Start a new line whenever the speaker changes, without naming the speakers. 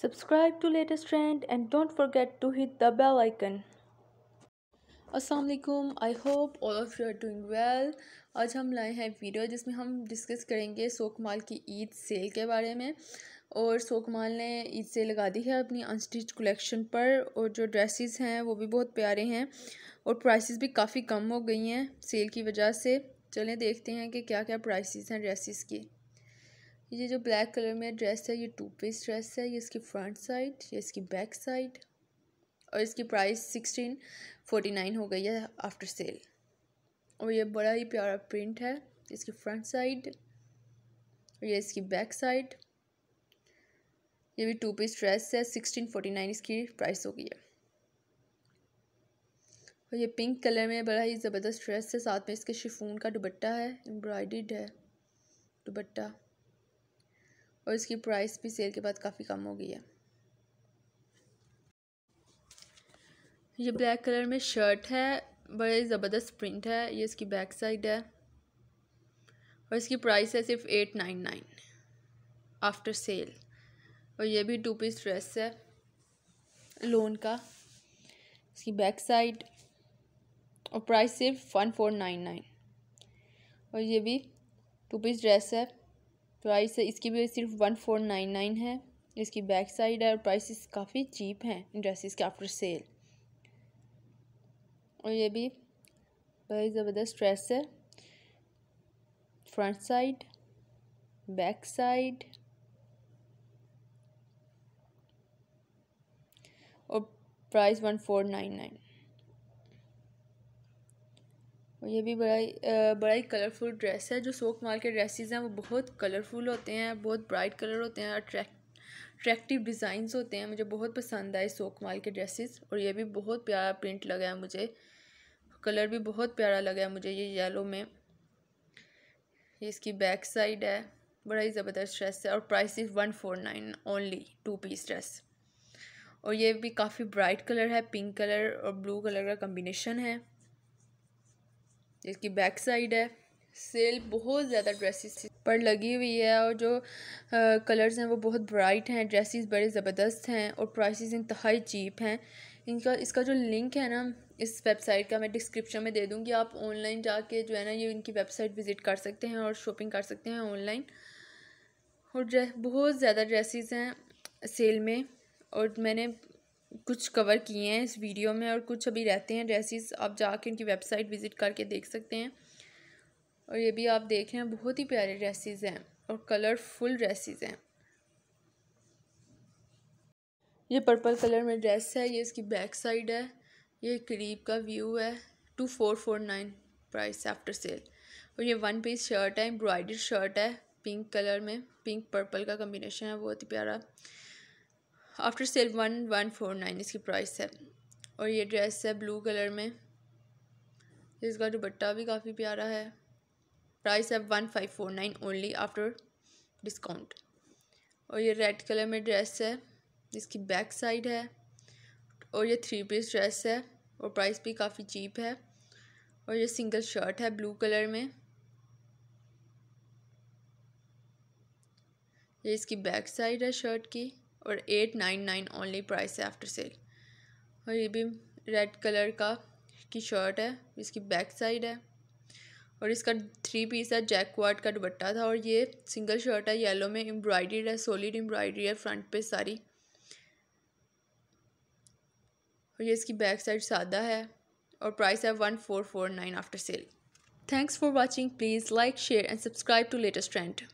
subscribe to latest trend and don't forget to hit the bell icon असलकुम I hope all of you are doing well आज हम लाए हैं video जिसमें हम डिस्कस करेंगे माल की ईद सेल के बारे में और माल ने ईद सेल लगा दी है अपनी अनस्टिच कलेक्शन पर और जो ड्रेसेस हैं वो भी बहुत प्यारे हैं और प्राइसेस भी काफ़ी कम हो गई हैं सेल की वजह से चलें देखते हैं कि क्या क्या प्राइसेस हैं ड्रेसेस की ये जो ब्लैक कलर में ड्रेस है ये टू पीस ड्रेस है ये इसकी फ्रंट साइड ये इसकी बैक साइड और इसकी प्राइस सिक्सटीन फोर्टी नाइन हो गई है आफ्टर सेल और ये बड़ा ही प्यारा प्रिंट है इसकी फ्रंट साइड ये इसकी बैक साइड ये भी टू पीस ड्रेस है सिक्सटीन फोर्टी नाइन इसकी प्राइस हो गई है और ये पिंक कलर में बड़ा ही ज़बरदस्त ड्रेस है साथ में इसके शिफून का दुपट्टा है एम्ब्रॉयड है दुपट्टा और इसकी प्राइस भी सेल के बाद काफ़ी कम हो गई है ये ब्लैक कलर में शर्ट है बड़े ज़बरदस्त प्रिंट है ये इसकी बैक साइड है और इसकी प्राइस है सिर्फ eight nine nine after sale और ये भी टू पीस ड्रेस है लोन का इसकी बैक साइड और प्राइस सिर्फ वन फोर नाइन नाइन और ये भी टू पीस ड्रेस है प्राइस इसकी भी सिर्फ वन फोर नाइन नाइन है इसकी बैक साइड है और प्राइसेस काफ़ी चीप हैं ड्रेसेस के आफ्टर सेल और ये भी बड़ी ज़बरदस्त ड्रेस है फ्रंट साइड बैक साइड और price one four nine nine और ये भी बड़ा ही बड़ा ही कलरफुल ड्रेस है जो सोक माल के ड्रेसेस हैं वो बहुत कलरफुल होते हैं बहुत ब्राइट कलर होते हैं अट्रैक्ट अट्रैक्टिव डिज़ाइंस होते हैं मुझे बहुत पसंद आए सोक माल के ड्रेसेस और ये भी बहुत प्यारा प्रिंट लगा है मुझे कलर भी बहुत प्यारा लगा है मुझे ये येलो में ये इसकी बैक साइड है बड़ा ही ज़बरदस्त ड्रेस है और price is one four nine only two piece dress और ये भी काफ़ी ब्राइट कलर है पिंक कलर और ब्लू कलर का कम्बिनेशन है जिसकी बैक साइड है सेल बहुत ज़्यादा ड्रेसेस पर लगी हुई है और जो कलर्स हैं वो बहुत ब्राइट हैं ड्रेसेस बड़े ज़बरदस्त हैं और प्राइसेस इंतहाई चीप हैं इनका इसका जो लिंक है ना इस वेबसाइट का मैं डिस्क्रिप्शन में दे दूँगी आप ऑनलाइन जाके जो है ना ये इनकी वेबसाइट विज़िट कर सकते हैं और शॉपिंग कर सकते हैं ऑनलाइन और बहुत ज़्यादा ड्रेसिस हैं सेल में और मैंने कुछ कवर किए हैं इस वीडियो में और कुछ अभी रहते हैं ड्रेसिस आप जाके उनकी वेबसाइट विज़िट करके देख सकते हैं और ये भी आप देख रहे हैं बहुत ही प्यारे ड्रेसिस हैं और कलरफुल ड्रेसिस हैं ये पर्पल कलर में ड्रेस है ये इसकी बैक साइड है ये करीब का व्यू है two four four nine price after sale और ये वन पीस शर्ट है एम्ब्रॉयडर्ड शर्ट है पिंक कलर में पिंक पर्पल का कम्बिनेशन है बहुत ही प्यारा after sale one one four nine इसकी प्राइस है और ये ड्रेस है ब्लू कलर में इसका दुपट्टा भी काफ़ी प्यारा है प्राइस है one five four nine only after discount और ये रेड कलर में ड्रेस है इसकी बैक साइड है और ये थ्री पीस ड्रेस है और प्राइस भी काफ़ी चीप है और ये सिंगल शर्ट है ब्लू कलर में ये इसकी बैक साइड है शर्ट की और eight nine nine only price है आफ्टर सेल और ये भी रेड कलर का की शर्ट है इसकी बैक साइड है और इसका थ्री पीस है जैक जैकवार्ड का दुपट्टा था और ये सिंगल शर्ट है येलो में एम्ब्रॉयडरी है सॉलिड एम्ब्रॉयड्री है फ्रंट पे सारी और ये इसकी बैक साइड सादा है और प्राइस है one four four nine after sale thanks for watching please like share and subscribe to latest trend